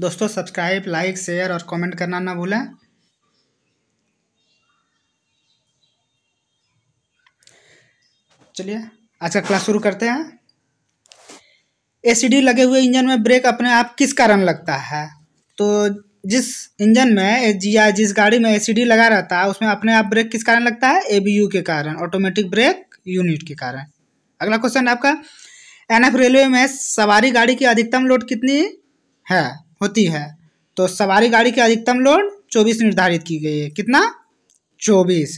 दोस्तों subscribe like share और comment करना ना भूलें चलिए आज का क्लास शुरू करते हैं एसीडी लगे हुए इंजन में ब्रेक अपने आप किस कारण लगता है तो जिस इंजन में या जिस गाड़ी में एसीडी लगा रहता है उसमें अपने आप ब्रेक किस कारण लगता है एबीयू के कारण ऑटोमेटिक ब्रेक यूनिट के कारण अगला क्वेश्चन आपका एनएफ रेलवे में सवारी गाड़ी की अधिकतम लोड कितनी है होती है तो सवारी गाड़ी की अधिकतम लोड चौबीस निर्धारित की गई है कितना चौबीस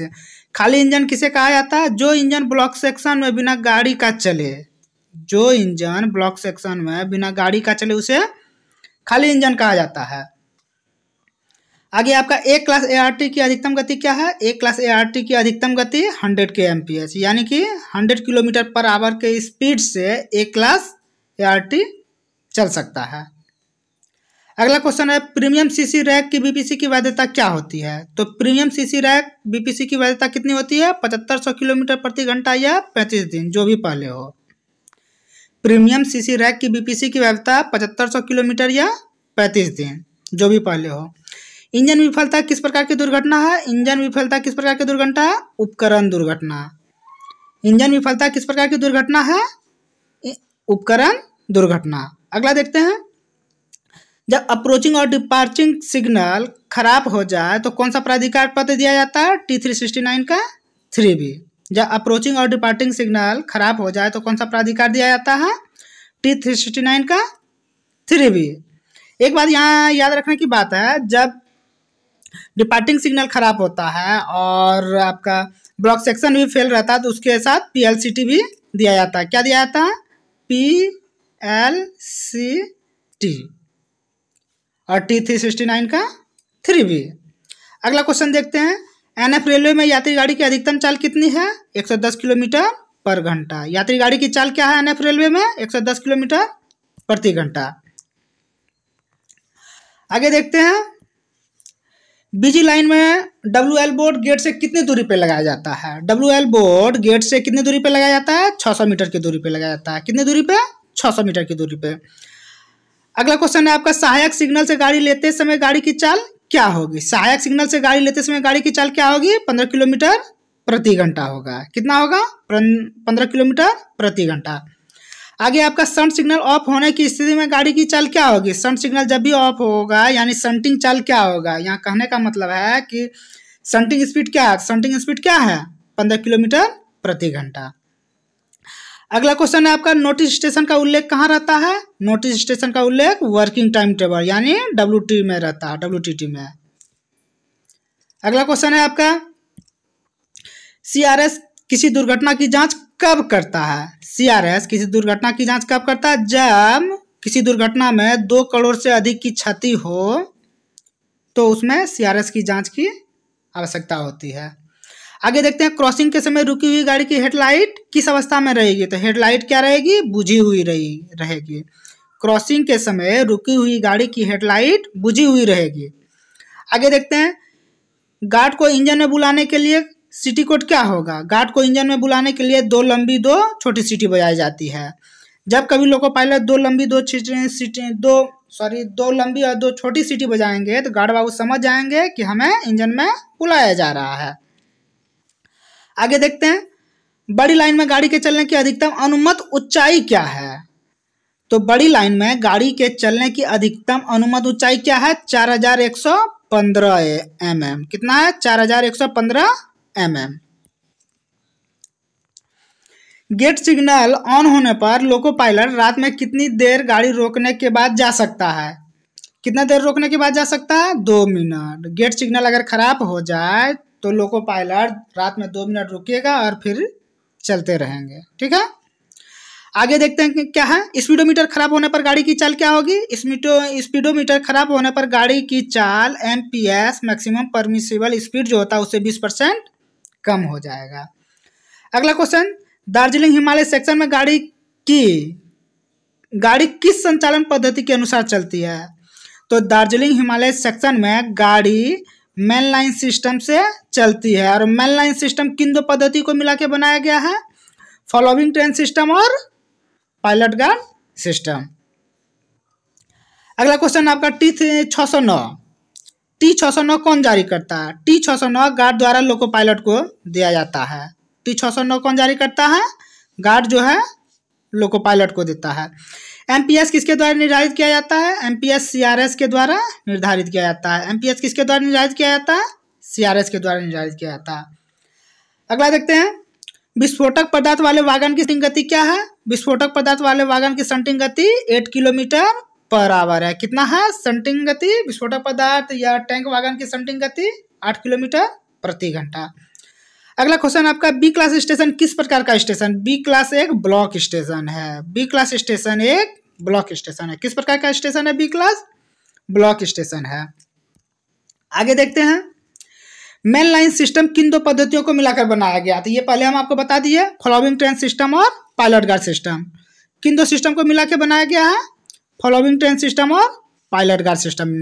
खाली इंजन किसे कहा जाता है जो इंजन ब्लॉक सेक्शन में बिना गाड़ी का चले जो इंजन ब्लॉक सेक्शन में बिना गाड़ी का चले उसे खाली इंजन कहा जाता है आगे आपका एक क्लास ए की अधिकतम गति क्या है एक क्लास ए की अधिकतम गति 100 के एम यानी कि 100 किलोमीटर पर आवर के स्पीड से एक क्लास ए चल सकता है अगला क्वेश्चन है प्रीमियम सीसी रैक की बीपीसी की वैधता क्या होती है तो प्रीमियम सीसी रैक बीपीसी की वैधता कितनी होती है पचहत्तर सौ किलोमीटर प्रति घंटा या पैंतीस दिन जो भी पहले हो प्रीमियम सीसी रैक की बीपीसी की वैधता पचहत्तर सौ किलोमीटर या पैंतीस दिन जो भी पहले हो इंजन विफलता किस प्रकार की दुर्घटना है इंजन विफलता किस प्रकार की दुर्घटना है उपकरण दुर्घटना इंजन विफलता किस प्रकार की दुर्घटना है उपकरण दुर्घटना अगला देखते हैं जब अप्रोचिंग और डिपार्चिंग सिग्नल खराब हो जाए तो कौन सा प्राधिकार पत्र दिया जाता है टी थ्री सिक्सटी नाइन का थ्री बी जब अप्रोचिंग और डिपार्टिंग सिग्नल खराब हो जाए तो कौन सा प्राधिकार दिया जाता है टी थ्री सिक्सटी नाइन का थ्री बी एक बात यहाँ याद रखने की बात है जब डिपार्टिंग सिग्नल खराब होता है और आपका ब्लॉक सेक्शन भी फेल रहता है तो उसके साथ पी एल सी टी भी दिया जाता है क्या दिया जाता है पी एल सी टी और टी थ्री सिक्सटी नाइन का थ्री बी अगला क्वेश्चन देखते हैं एनएफ रेलवे में यात्री गाड़ी की अधिकतम चाल कितनी है 110 किलोमीटर पर घंटा यात्री गाड़ी की चाल क्या है एनएफ रेलवे में 110 किलोमीटर प्रति घंटा आगे देखते हैं बीजी लाइन में डब्ल्यू एल बोर्ड गेट से कितनी दूरी पर लगाया जाता है डब्ल्यू एल बोर्ड गेट से कितनी दूरी पर लगाया जाता है 600 मीटर की दूरी पर लगाया जाता है कितनी दूरी छः 600 मीटर की दूरी पर अगला क्वेश्चन है आपका सहायक सिग्नल से गाड़ी लेते समय गाड़ी की चाल क्या होगी सहायक सिग्नल से गाड़ी लेते समय गाड़ी की चाल क्या होगी पंद्रह किलोमीटर प्रति घंटा होगा कितना होगा पंद्रह किलोमीटर प्रति घंटा आगे आपका सन सिग्नल ऑफ होने की स्थिति में गाड़ी की चाल क्या होगी सन सिग्नल जब भी ऑफ होगा यानी सन्टिंग चाल क्या होगा यहाँ कहने का मतलब है कि सन्टिंग स्पीड क्या है सन्टिंग स्पीड क्या है पंद्रह किलोमीटर प्रति घंटा अगला क्वेश्चन है आपका नोटिस स्टेशन का उल्लेख कहाँ रहता है नोटिस स्टेशन का उल्लेख वर्किंग टाइम टेबल यानी डब्ल्यू टी में रहता है डब्ल्यू टी टी में अगला क्वेश्चन है आपका सीआरएस किसी दुर्घटना की जांच कब करता है सीआरएस किसी दुर्घटना की जांच कब करता है जब किसी दुर्घटना में दो करोड़ से अधिक की क्षति हो तो उसमें सीआरएस की जांच की आवश्यकता होती है आगे देखते हैं क्रॉसिंग के समय रुकी हुई गाड़ी की हेडलाइट किस अवस्था में रहेगी तो हेडलाइट क्या रहेगी बुझी हुई रही रहेगी क्रॉसिंग के समय रुकी हुई गाड़ी की हेडलाइट बुझी हुई रहेगी आगे देखते हैं गार्ड को इंजन में बुलाने के लिए सिटी कोड क्या होगा गार्ड को इंजन में बुलाने के लिए दो लंबी दो छोटी सीटी बजाई जाती है जब कभी लोगों पायलट दो लंबी दो सीटें दो सॉरी दो लंबी और दो छोटी सीटी बजाएंगे तो गार्ड बाबू समझ जाएंगे कि हमें इंजन में बुलाया जा रहा है आगे देखते हैं बड़ी लाइन में गाड़ी के चलने की अधिकतम अनुमत ऊंचाई क्या है तो बड़ी लाइन में गाड़ी के चलने की अधिकतम अनुमत ऊंचाई क्या है चार हजार एक सौ पंद्रह एम एम कितना है चार हजार एक सौ पंद्रह M M gate signal on होने पर लोको पायलट रात में कितनी देर गाड़ी रोकने के बाद जा सकता है कितना देर रोकने के बाद जा सकता है दो मिनट गेट सिग्नल अगर खराब हो जाए तो लोको पायलट रात में दो मिनट रुकिएगा और फिर चलते रहेंगे ठीक है आगे देखते हैं क्या है स्पीडोमीटर खराब होने पर गाड़ी की चाल क्या होगी स्पीडो स्पीडोमीटर खराब होने पर गाड़ी की चाल M P S maximum permissible speed जो होता है उससे बीस परसेंट कम हो जाएगा अगला क्वेश्चन दार्जिलिंग हिमालय सेक्शन में गाड़ी की गाड़ी किस संचालन पद्धति के अनुसार चलती है तो दार्जिलिंग हिमालय सेक्शन में गाड़ी मेन लाइन सिस्टम से चलती है और मेन लाइन सिस्टम किन दो पद्धति को मिला के बनाया गया है फॉलोविंग ट्रेन सिस्टम और पायलट गार्ड सिस्टम अगला क्वेश्चन आपका टी छः सौ नौ टी छः सौ नौ कौन जारी करता है टी छः सौ नौ गार्ड द्वारा लोको पायलट को दिया जाता है टी छः सौ नौ कौन जारी करता है गार्ड जो है लोको पायलट को देता है एम किसके द्वारा निर्धारित किया जाता है एम पी के द्वारा निर्धारित किया जाता है एम किसके द्वारा निर्धारित किया जाता है सी के द्वारा निर्धारित किया जाता है अगला देखते हैं विस्फोटक पदार्थ वाले वाहन की शंटिंग गति क्या है विस्फोटक पदार्थ वाले वाहन की शंटिंग गति एट किलोमीटर पर आवर है कितना है शंटिंग गति विस्फोटक पदार्थ या टैंक वाहन की शंटिंग गति आठ किलोमीटर प्रति घंटा अगला क्वेश्चन आपका बी क्लास स्टेशन किस प्रकार का स्टेशन बी क्लास एक ब्लॉक स्टेशन है बी क्लास स्टेशन एक ब्लॉक स्टेशन है किस प्रकार का स्टेशन है बी क्लास ब्लॉक स्टेशन है आगे देखते हैं मेन लाइन सिस्टम किन दो पद्धतियों को मिलाकर बनाया गया तो ये पहले हम आपको बता दिए फॉलोविंग ट्रेन सिस्टम और पायलट गार्ड सिस्टम किन दो सिस्टम को मिला के बनाया गया है फॉलोविंग ट्रेन सिस्टम और पायलट गार्ड सिस्टम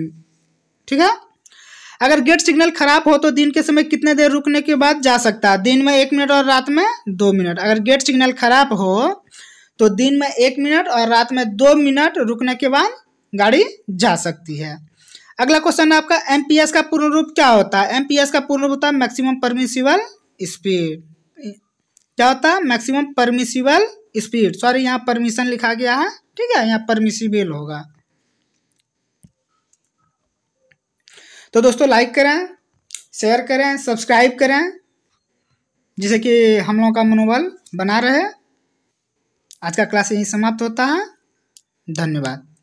ठीक है अगर गेट सिग्नल खराब हो तो दिन के समय कितने देर रुकने के बाद जा सकता है दिन में एक मिनट और रात में दो मिनट अगर गेट सिग्नल खराब हो तो दिन में एक मिनट और रात में दो मिनट रुकने के बाद गाड़ी जा सकती है अगला क्वेश्चन है आपका एम का पूर्ण रूप क्या होता है एम का पूर्ण रूप होता है मैक्सिमम परमिशिबल स्पीड क्या होता है मैक्सिमम परमिशिबल स्पीड सॉरी यहाँ परमिशन लिखा गया है ठीक है यहाँ परमिशिबल होगा तो दोस्तों लाइक करें शेयर करें सब्सक्राइब करें जिससे कि हम लोगों का मनोबल बना रहे आज का क्लास यहीं समाप्त होता है धन्यवाद